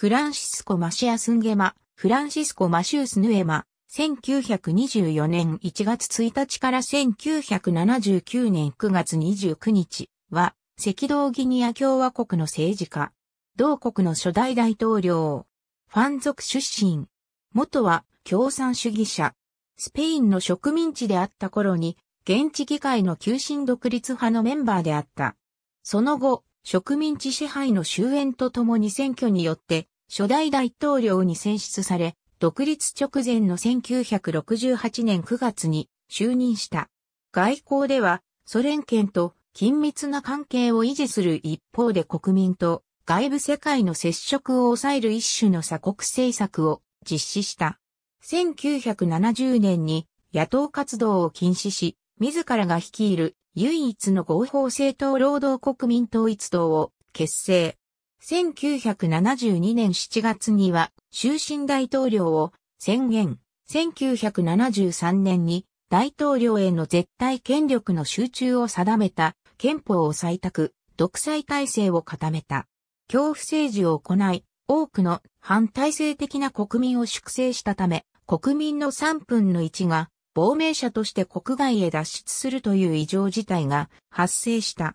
フランシスコ・マシアスンゲマ、フランシスコ・マシュース・ヌエマ、1924年1月1日から1979年9月29日は、赤道ギニア共和国の政治家、同国の初代大統領、ファン族出身、元は共産主義者、スペインの植民地であった頃に、現地議会の急進独立派のメンバーであった。その後、植民地支配の終焉とともに選挙によって初代大統領に選出され、独立直前の1968年9月に就任した。外交ではソ連圏と緊密な関係を維持する一方で国民と外部世界の接触を抑える一種の鎖国政策を実施した。1970年に野党活動を禁止し、自らが率いる唯一の合法政党労働国民統一党を結成。1972年7月には終身大統領を宣言。1973年に大統領への絶対権力の集中を定めた憲法を採択、独裁体制を固めた。恐怖政治を行い、多くの反体制的な国民を粛清したため、国民の3分の1が亡命者として国外へ脱出するという異常事態が発生した。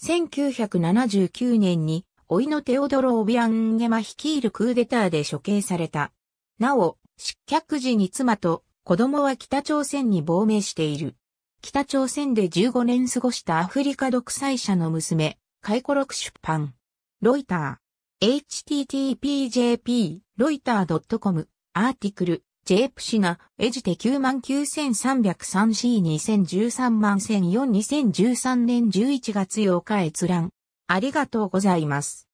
1979年に、老いのテオドロ・オビアン・ゲマ率いるクーデターで処刑された。なお、失脚時に妻と子供は北朝鮮に亡命している。北朝鮮で15年過ごしたアフリカ独裁者の娘、回顧録出版。ロイター。http.jp, ロイター .com、アーティクル、ジェープ氏が、エジテ 99,303C2013 万1004 2013年11月8日閲覧。ありがとうございます。